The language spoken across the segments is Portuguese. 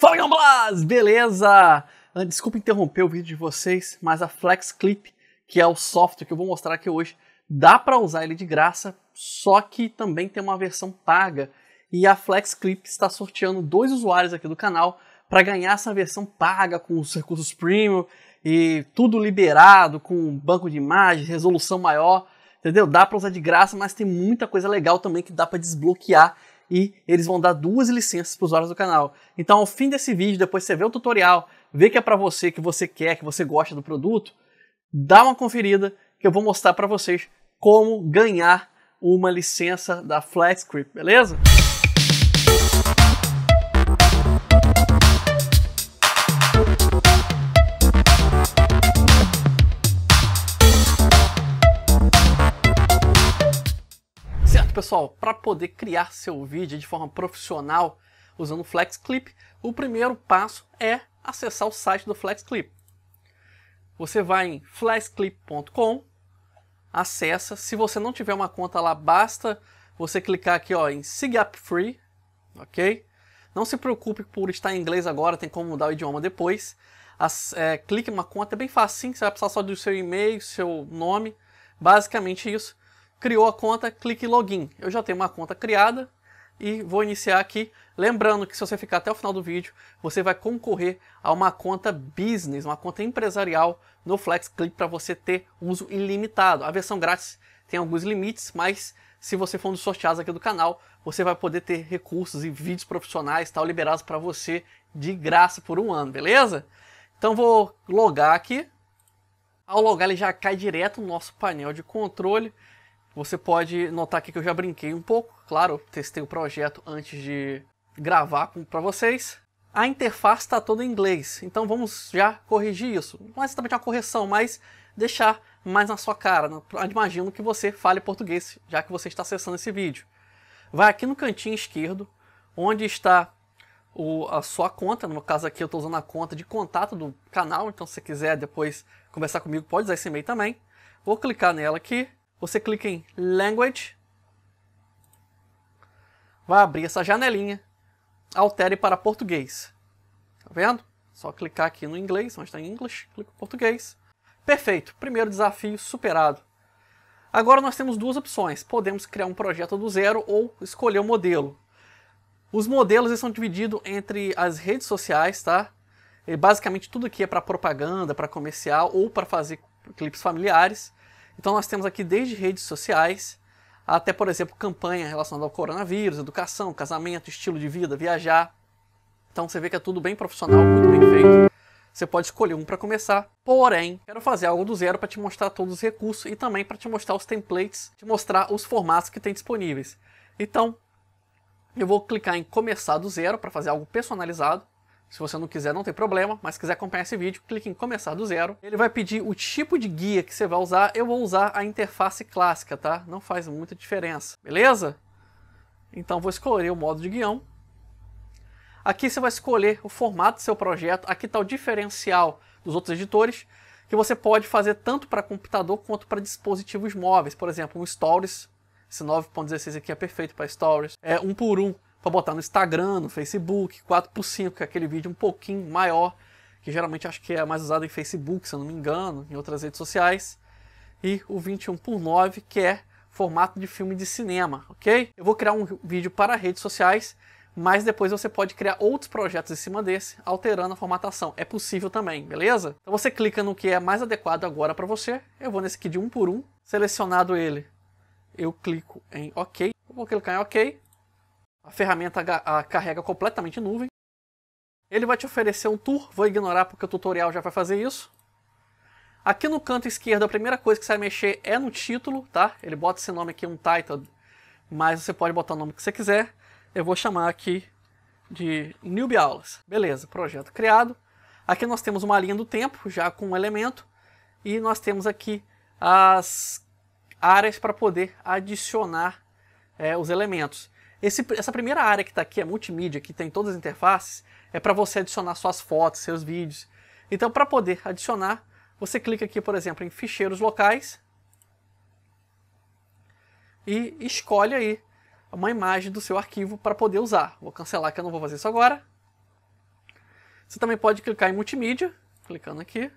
Fala Gamblaz, beleza? Ah, desculpa interromper o vídeo de vocês, mas a Flex Clip, que é o software que eu vou mostrar aqui hoje, dá para usar ele de graça, só que também tem uma versão paga. E a Flex Clip está sorteando dois usuários aqui do canal para ganhar essa versão paga com os recursos premium e tudo liberado com banco de imagem, resolução maior, entendeu? Dá para usar de graça, mas tem muita coisa legal também que dá para desbloquear e eles vão dar duas licenças para os usuários do canal. Então, ao fim desse vídeo, depois você vê o tutorial, vê que é para você, que você quer, que você gosta do produto, dá uma conferida que eu vou mostrar para vocês como ganhar uma licença da FlatScript, beleza? pessoal, para poder criar seu vídeo de forma profissional usando o FlexClip, o primeiro passo é acessar o site do FlexClip. Você vai em flexclip.com, acessa. Se você não tiver uma conta lá, basta você clicar aqui ó, em Sigap Up Free, ok? Não se preocupe por estar em inglês agora, tem como mudar o idioma depois. As, é, clique em uma conta, é bem facinho, você vai precisar só do seu e-mail, seu nome, basicamente isso criou a conta, clique login. Eu já tenho uma conta criada e vou iniciar aqui. Lembrando que se você ficar até o final do vídeo, você vai concorrer a uma conta business, uma conta empresarial no FlexClick para você ter uso ilimitado. A versão grátis tem alguns limites, mas se você for um dos sorteados aqui do canal, você vai poder ter recursos e vídeos profissionais tal liberados para você de graça por um ano, beleza? Então vou logar aqui. Ao logar ele já cai direto no nosso painel de controle. Você pode notar aqui que eu já brinquei um pouco, claro, testei o projeto antes de gravar para vocês. A interface está toda em inglês, então vamos já corrigir isso. Não é exatamente uma correção, mas deixar mais na sua cara. Imagino que você fale português, já que você está acessando esse vídeo. Vai aqui no cantinho esquerdo, onde está o, a sua conta. No caso aqui eu estou usando a conta de contato do canal, então se você quiser depois conversar comigo, pode usar esse e-mail também. Vou clicar nela aqui você clica em Language, vai abrir essa janelinha, altere para português. Tá vendo? Só clicar aqui no inglês, onde está em English, clico em português. Perfeito, primeiro desafio superado. Agora nós temos duas opções, podemos criar um projeto do zero ou escolher o um modelo. Os modelos são divididos entre as redes sociais, tá? E basicamente tudo aqui é para propaganda, para comercial ou para fazer clipes familiares. Então nós temos aqui desde redes sociais até, por exemplo, campanha relacionada ao coronavírus, educação, casamento, estilo de vida, viajar. Então você vê que é tudo bem profissional, muito bem feito. Você pode escolher um para começar, porém, quero fazer algo do zero para te mostrar todos os recursos e também para te mostrar os templates, te mostrar os formatos que tem disponíveis. Então, eu vou clicar em começar do zero para fazer algo personalizado. Se você não quiser, não tem problema, mas quiser acompanhar esse vídeo, clique em começar do zero. Ele vai pedir o tipo de guia que você vai usar. Eu vou usar a interface clássica, tá? Não faz muita diferença, beleza? Então vou escolher o modo de guião. Aqui você vai escolher o formato do seu projeto. Aqui está o diferencial dos outros editores, que você pode fazer tanto para computador quanto para dispositivos móveis. Por exemplo, um Stories. Esse 9.16 aqui é perfeito para Stories. É um por um para botar no Instagram, no Facebook, 4x5, que é aquele vídeo um pouquinho maior, que geralmente acho que é mais usado em Facebook, se eu não me engano, em outras redes sociais. E o 21x9, que é formato de filme de cinema, ok? Eu vou criar um vídeo para redes sociais, mas depois você pode criar outros projetos em cima desse, alterando a formatação. É possível também, beleza? Então você clica no que é mais adequado agora para você. Eu vou nesse aqui de um por um, selecionado ele, eu clico em OK. vou clicar em OK a ferramenta a carrega completamente em nuvem. Ele vai te oferecer um tour, vou ignorar porque o tutorial já vai fazer isso. Aqui no canto esquerdo, a primeira coisa que você vai mexer é no título, tá? Ele bota esse nome aqui, um title, mas você pode botar o nome que você quiser. Eu vou chamar aqui de Newbie Aulas. Beleza, projeto criado. Aqui nós temos uma linha do tempo, já com um elemento, e nós temos aqui as áreas para poder adicionar é, os elementos. Esse, essa primeira área que está aqui, é multimídia, que tem todas as interfaces, é para você adicionar suas fotos, seus vídeos. Então, para poder adicionar, você clica aqui, por exemplo, em ficheiros locais e escolhe aí uma imagem do seu arquivo para poder usar. Vou cancelar que eu não vou fazer isso agora. Você também pode clicar em multimídia, clicando aqui,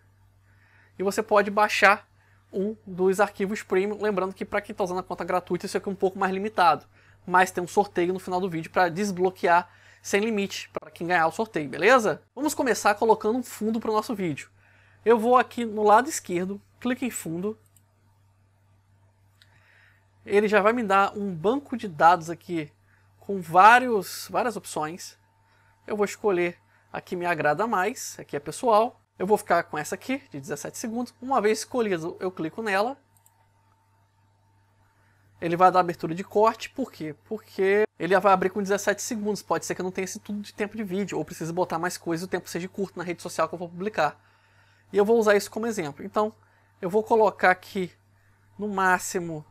e você pode baixar um dos arquivos premium, lembrando que para quem está usando a conta gratuita isso aqui é um pouco mais limitado mas tem um sorteio no final do vídeo para desbloquear sem limite para quem ganhar o sorteio, beleza? Vamos começar colocando um fundo para o nosso vídeo. Eu vou aqui no lado esquerdo, clico em fundo. Ele já vai me dar um banco de dados aqui com vários, várias opções. Eu vou escolher a que me agrada mais, aqui é pessoal. Eu vou ficar com essa aqui, de 17 segundos. Uma vez escolhido, eu clico nela ele vai dar abertura de corte, por quê? Porque ele vai abrir com 17 segundos, pode ser que eu não tenha esse tudo de tempo de vídeo, ou precise botar mais coisa e o tempo seja curto na rede social que eu vou publicar. E eu vou usar isso como exemplo. Então, eu vou colocar aqui no máximo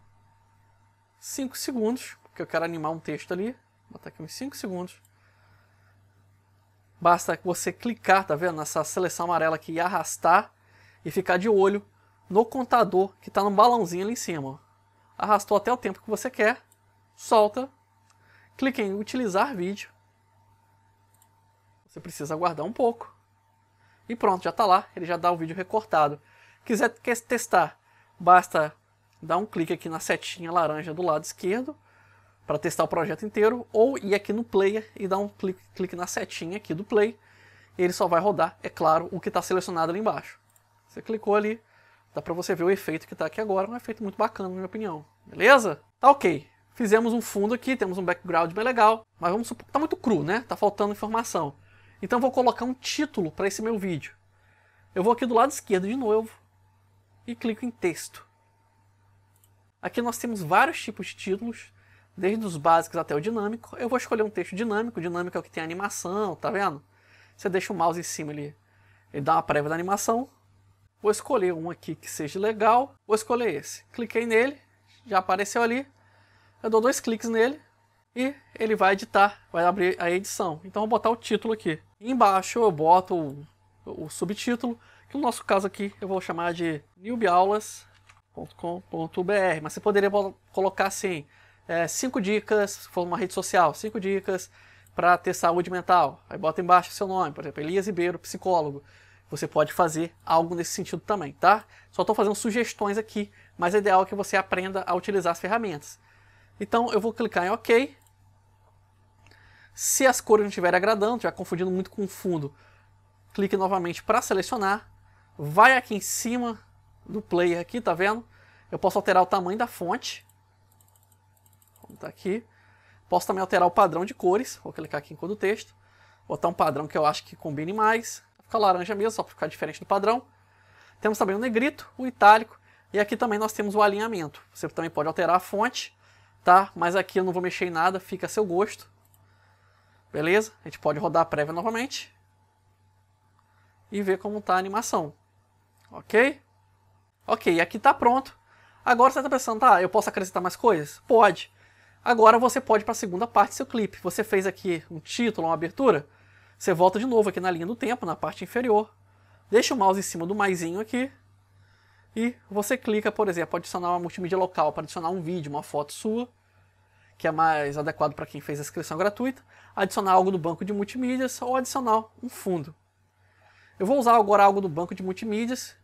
5 segundos, porque eu quero animar um texto ali. Vou botar aqui uns 5 segundos. Basta você clicar, tá vendo? Nessa seleção amarela aqui e arrastar e ficar de olho no contador que está no balãozinho ali em cima arrastou até o tempo que você quer, solta, clique em utilizar vídeo. Você precisa aguardar um pouco. E pronto, já está lá, ele já dá o vídeo recortado. Quiser testar, basta dar um clique aqui na setinha laranja do lado esquerdo para testar o projeto inteiro, ou ir aqui no player e dar um clique, clique na setinha aqui do play, ele só vai rodar, é claro, o que está selecionado ali embaixo. Você clicou ali, dá para você ver o efeito que está aqui agora, um efeito muito bacana, na minha opinião. Beleza? Tá ok. Fizemos um fundo aqui, temos um background bem legal, mas vamos supor que tá muito cru, né? Tá faltando informação. Então vou colocar um título para esse meu vídeo. Eu vou aqui do lado esquerdo de novo e clico em texto. Aqui nós temos vários tipos de títulos, desde os básicos até o dinâmico. Eu vou escolher um texto dinâmico, o dinâmico é o que tem animação, tá vendo? Você deixa o mouse em cima, ali, ele dá uma prévia da animação. Vou escolher um aqui que seja legal, vou escolher esse. Cliquei nele, já apareceu ali. Eu dou dois cliques nele e ele vai editar, vai abrir a edição. Então eu vou botar o título aqui. Embaixo eu boto o, o subtítulo, que no nosso caso aqui eu vou chamar de newbiaulas.com.br, mas você poderia colocar assim, é, cinco dicas, se for uma rede social, cinco dicas para ter saúde mental. Aí bota embaixo seu nome, por exemplo, Elias Ribeiro, psicólogo. Você pode fazer algo nesse sentido também, tá? Só estou fazendo sugestões aqui mas o é ideal é que você aprenda a utilizar as ferramentas. Então eu vou clicar em OK. Se as cores não estiverem agradando, já confundindo muito com o fundo, clique novamente para selecionar. Vai aqui em cima do player aqui, tá vendo? Eu posso alterar o tamanho da fonte. tá aqui. Posso também alterar o padrão de cores. Vou clicar aqui em cor do texto. Botar um padrão que eu acho que combine mais. Fica ficar laranja mesmo, só para ficar diferente do padrão. Temos também o negrito, o itálico e aqui também nós temos o alinhamento. Você também pode alterar a fonte, tá? Mas aqui eu não vou mexer em nada, fica a seu gosto. Beleza? A gente pode rodar a prévia novamente. E ver como está a animação. Ok? Ok, aqui está pronto. Agora você está pensando, tá, eu posso acrescentar mais coisas? Pode. Agora você pode para a segunda parte do seu clipe. Você fez aqui um título, uma abertura. Você volta de novo aqui na linha do tempo, na parte inferior. Deixa o mouse em cima do maisinho aqui. E você clica, por exemplo, adicionar uma multimídia local para adicionar um vídeo, uma foto sua, que é mais adequado para quem fez a inscrição gratuita, adicionar algo do banco de multimídias ou adicionar um fundo. Eu vou usar agora algo do banco de multimídias.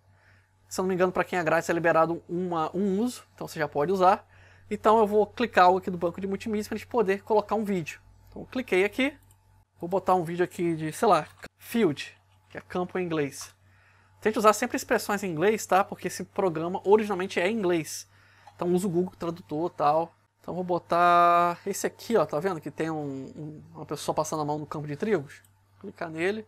Se eu não me engano, para quem é grátis é liberado uma, um uso, então você já pode usar. Então eu vou clicar algo aqui do banco de multimídias para a gente poder colocar um vídeo. Então cliquei aqui, vou botar um vídeo aqui de, sei lá, field, que é campo em inglês. Tente usar sempre expressões em inglês, tá? Porque esse programa originalmente é em inglês. Então usa o Google Tradutor tal. Então vou botar esse aqui, ó, tá vendo? Que tem um, um, uma pessoa passando a mão no campo de trigos. Clicar nele.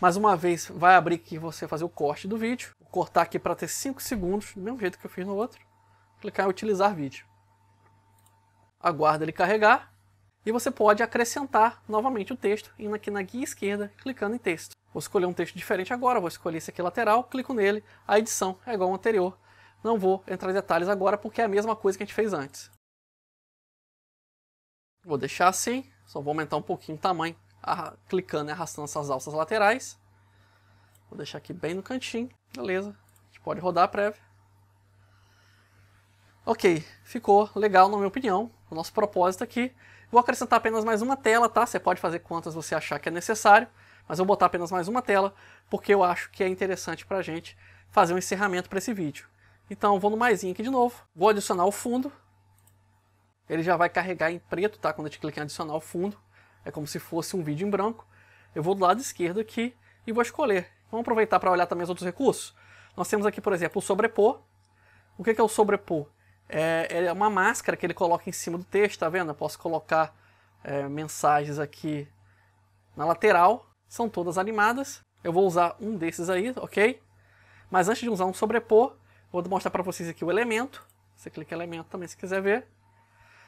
Mais uma vez, vai abrir que você fazer o corte do vídeo. Vou cortar aqui para ter 5 segundos, do mesmo jeito que eu fiz no outro. Clicar em utilizar vídeo. Aguarda ele carregar. E você pode acrescentar novamente o texto, indo aqui na guia esquerda, clicando em texto. Vou escolher um texto diferente agora, vou escolher esse aqui lateral, clico nele, a edição é igual ao anterior. Não vou entrar em detalhes agora porque é a mesma coisa que a gente fez antes. Vou deixar assim, só vou aumentar um pouquinho o tamanho, clicando e arrastando essas alças laterais. Vou deixar aqui bem no cantinho, beleza. A gente pode rodar a prévia. Ok, ficou legal na minha opinião, o nosso propósito aqui. Vou acrescentar apenas mais uma tela, tá? Você pode fazer quantas você achar que é necessário. Mas eu vou botar apenas mais uma tela, porque eu acho que é interessante para a gente fazer um encerramento para esse vídeo. Então vou no mais aqui de novo, vou adicionar o fundo. Ele já vai carregar em preto, tá? Quando a gente clica em adicionar o fundo, é como se fosse um vídeo em branco. Eu vou do lado esquerdo aqui e vou escolher. Vamos aproveitar para olhar também os outros recursos? Nós temos aqui, por exemplo, o sobrepor. O que é o sobrepor? É, é uma máscara que ele coloca em cima do texto, tá vendo? Eu posso colocar é, mensagens aqui na lateral são todas animadas. Eu vou usar um desses aí, ok? Mas antes de usar um sobrepor, vou mostrar para vocês aqui o elemento. Você clica em elemento também se quiser ver.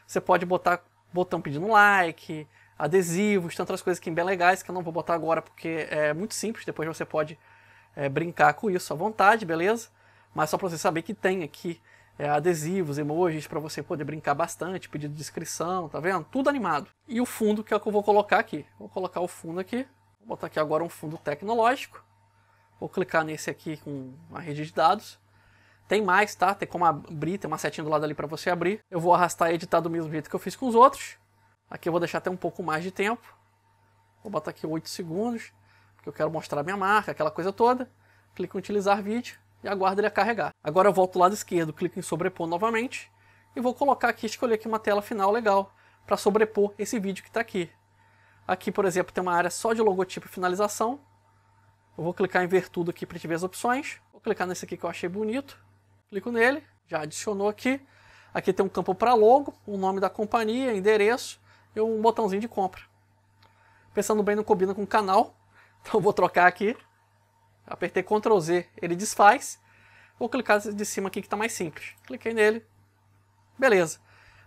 Você pode botar botão pedindo like, adesivos, tantas coisas que bem legais que eu não vou botar agora porque é muito simples. Depois você pode é, brincar com isso à vontade, beleza? Mas só para você saber que tem aqui é, adesivos, emojis para você poder brincar bastante, pedido de inscrição, tá vendo? Tudo animado. E o fundo que é o que eu vou colocar aqui. Vou colocar o fundo aqui. Vou botar aqui agora um fundo tecnológico. Vou clicar nesse aqui com a rede de dados. Tem mais, tá? Tem como abrir, tem uma setinha do lado ali para você abrir. Eu vou arrastar e editar do mesmo jeito que eu fiz com os outros. Aqui eu vou deixar até um pouco mais de tempo. Vou botar aqui 8 segundos, porque eu quero mostrar a minha marca, aquela coisa toda. Clico em utilizar vídeo e aguardo ele a carregar. Agora eu volto do lado esquerdo, clico em sobrepor novamente e vou colocar aqui, escolher aqui uma tela final legal para sobrepor esse vídeo que está aqui. Aqui, por exemplo, tem uma área só de logotipo e finalização. Eu vou clicar em ver tudo aqui para a gente ver as opções. Vou clicar nesse aqui que eu achei bonito. Clico nele, já adicionou aqui. Aqui tem um campo para logo, o nome da companhia, endereço e um botãozinho de compra. Pensando bem, não combina com o canal, então vou trocar aqui. Apertei Ctrl Z, ele desfaz. Vou clicar de cima aqui que está mais simples. Cliquei nele. Beleza.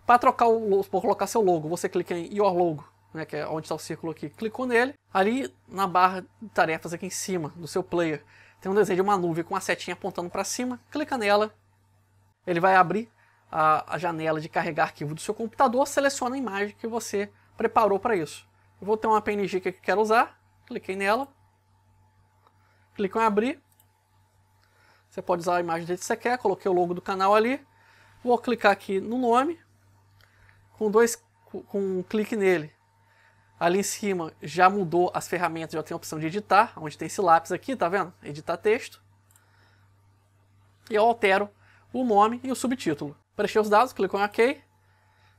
Para trocar o, por colocar seu logo, você clica em Your Logo né, que é onde está o círculo aqui, clicou nele, ali na barra de tarefas aqui em cima do seu player tem um desenho de uma nuvem com uma setinha apontando para cima, clica nela, ele vai abrir a, a, janela de carregar arquivo do seu computador, seleciona a imagem que você preparou para isso. Eu vou ter uma PNG que eu quero usar, cliquei nela, clico em abrir, você pode usar a imagem que você quer, coloquei o logo do canal ali, vou clicar aqui no nome, com dois com um clique nele, Ali em cima já mudou as ferramentas, já tem a opção de editar, onde tem esse lápis aqui, tá vendo? Editar texto. E eu altero o nome e o subtítulo. Preencher os dados, clico em OK.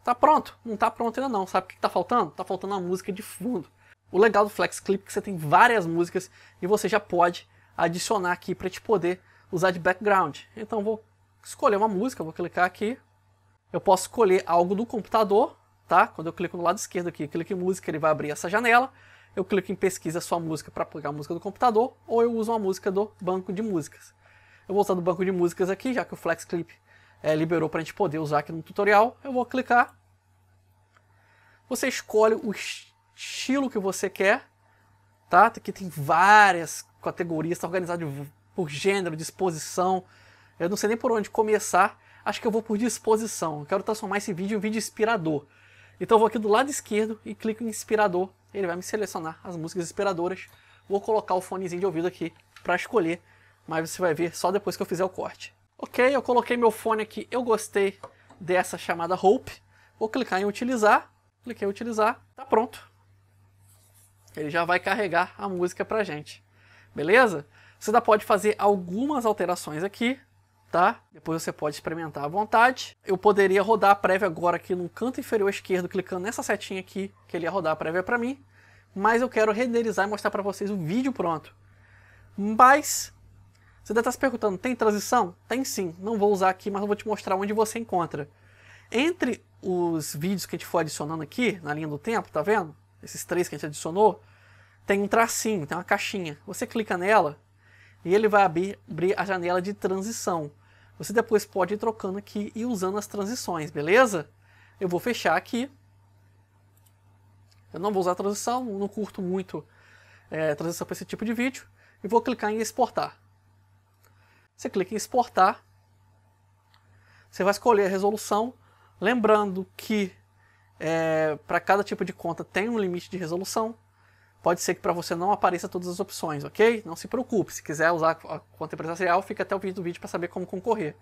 Tá pronto? Não tá pronto ainda não. Sabe o que tá faltando? Tá faltando a música de fundo. O legal do Flex Clip é que você tem várias músicas e você já pode adicionar aqui para te poder usar de background. Então vou escolher uma música, vou clicar aqui. Eu posso escolher algo do computador tá? Quando eu clico no lado esquerdo aqui, clico em música, ele vai abrir essa janela. Eu clico em pesquisa sua música para pegar a música do computador, ou eu uso uma música do banco de músicas. Eu vou usar do banco de músicas aqui, já que o Flex Clip é, liberou para a gente poder usar aqui no tutorial. Eu vou clicar. Você escolhe o estilo que você quer, tá? Aqui tem várias categorias, está organizado por gênero, disposição. Eu não sei nem por onde começar. Acho que eu vou por disposição. Eu quero transformar esse vídeo em um vídeo inspirador. Então eu vou aqui do lado esquerdo e clico em inspirador, ele vai me selecionar as músicas inspiradoras. Vou colocar o fonezinho de ouvido aqui para escolher, mas você vai ver só depois que eu fizer o corte. Ok, eu coloquei meu fone aqui, eu gostei dessa chamada Hope. Vou clicar em utilizar, cliquei em utilizar, tá pronto. Ele já vai carregar a música pra gente, beleza? Você ainda pode fazer algumas alterações aqui, tá? Depois você pode experimentar à vontade. Eu poderia rodar a prévia agora aqui no canto inferior esquerdo, clicando nessa setinha aqui, que ele ia rodar a prévia para mim. Mas eu quero renderizar e mostrar para vocês o vídeo pronto. Mas, você deve estar se perguntando, tem transição? Tem sim, não vou usar aqui, mas eu vou te mostrar onde você encontra. Entre os vídeos que a gente foi adicionando aqui, na linha do tempo, tá vendo? Esses três que a gente adicionou, tem um tracinho, tem uma caixinha. Você clica nela e ele vai abrir, abrir a janela de transição. Você depois pode ir trocando aqui e usando as transições, beleza? Eu vou fechar aqui. Eu não vou usar transição, não curto muito é, transição para esse tipo de vídeo. E vou clicar em exportar. Você clica em exportar. Você vai escolher a resolução. Lembrando que é, para cada tipo de conta tem um limite de resolução. Pode ser que para você não apareça todas as opções, ok? Não se preocupe, se quiser usar a conta empresarial, fica até o fim do vídeo para saber como concorrer.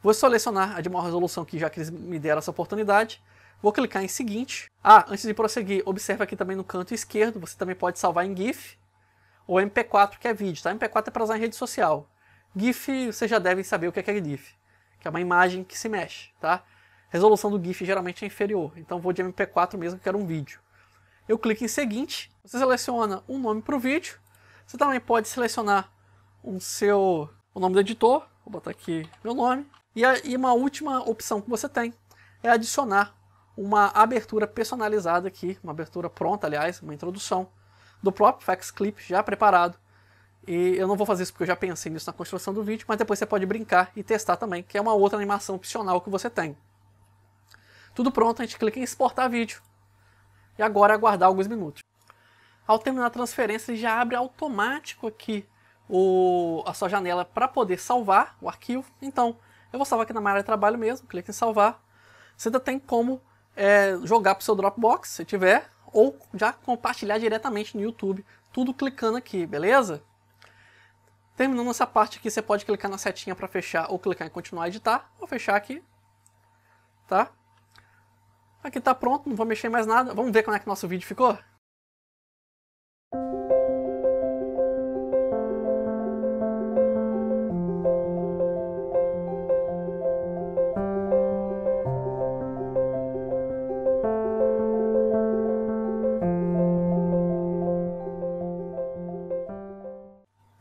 Vou selecionar a de maior resolução que já que eles me deram essa oportunidade. Vou clicar em seguinte. Ah, antes de prosseguir, observe aqui também no canto esquerdo, você também pode salvar em GIF ou MP4, que é vídeo, tá? MP4 é para usar em rede social. GIF, vocês já devem saber o é que é, GIF, que é uma imagem que se mexe, tá? Resolução do GIF geralmente é inferior, então vou de MP4 mesmo que era um vídeo eu clico em seguinte, você seleciona um nome para o vídeo, você também pode selecionar um seu, o nome do editor, vou botar aqui meu nome, e, a, e uma última opção que você tem é adicionar uma abertura personalizada aqui, uma abertura pronta, aliás, uma introdução do próprio Fax Clip já preparado. E eu não vou fazer isso porque eu já pensei nisso na construção do vídeo, mas depois você pode brincar e testar também, que é uma outra animação opcional que você tem. Tudo pronto, a gente clica em exportar vídeo e agora aguardar alguns minutos. Ao terminar a transferência, ele já abre automático aqui o, a sua janela para poder salvar o arquivo. Então, eu vou salvar aqui na minha área de trabalho mesmo, clique em salvar. Você ainda tem como é, jogar para o seu Dropbox, se tiver, ou já compartilhar diretamente no YouTube, tudo clicando aqui, beleza? Terminando essa parte aqui, você pode clicar na setinha para fechar ou clicar em continuar a editar. Vou fechar aqui, tá? Aqui está pronto, não vou mexer mais nada. Vamos ver como é que nosso vídeo ficou?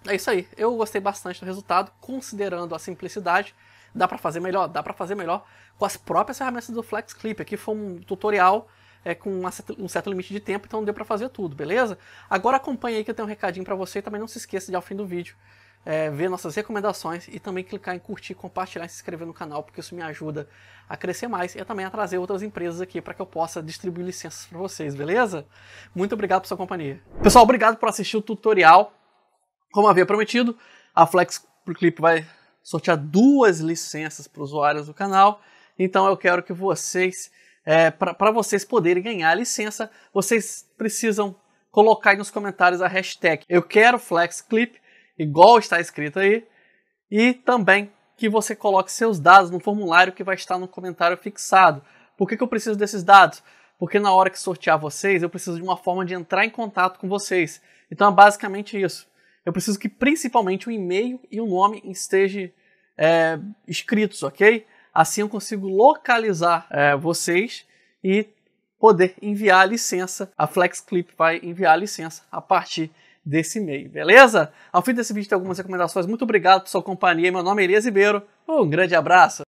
É isso aí, eu gostei bastante do resultado, considerando a simplicidade, dá para fazer melhor? Dá para fazer melhor com as próprias ferramentas do Flex Clip. Aqui foi um tutorial é, com uma, um certo limite de tempo, então deu para fazer tudo, beleza? Agora acompanha aí que eu tenho um recadinho para você e também não se esqueça de ao fim do vídeo é, ver nossas recomendações e também clicar em curtir, compartilhar e se inscrever no canal, porque isso me ajuda a crescer mais e também a trazer outras empresas aqui para que eu possa distribuir licenças para vocês, beleza? Muito obrigado por sua companhia. Pessoal, obrigado por assistir o tutorial. Como havia prometido, a Flex Clip vai sortear duas licenças para os usuários do canal. Então eu quero que vocês, é, para vocês poderem ganhar a licença, vocês precisam colocar aí nos comentários a hashtag Eu quero Flex Clip, igual está escrito aí, e também que você coloque seus dados no formulário que vai estar no comentário fixado. Por que, que eu preciso desses dados? Porque na hora que sortear vocês, eu preciso de uma forma de entrar em contato com vocês. Então é basicamente isso eu preciso que principalmente o e-mail e o nome estejam é, escritos, ok? Assim eu consigo localizar é, vocês e poder enviar a licença. A FlexClip vai enviar a licença a partir desse e-mail, beleza? Ao fim desse vídeo tem algumas recomendações. Muito obrigado pela sua companhia. Meu nome é Elias Ribeiro. Um grande abraço.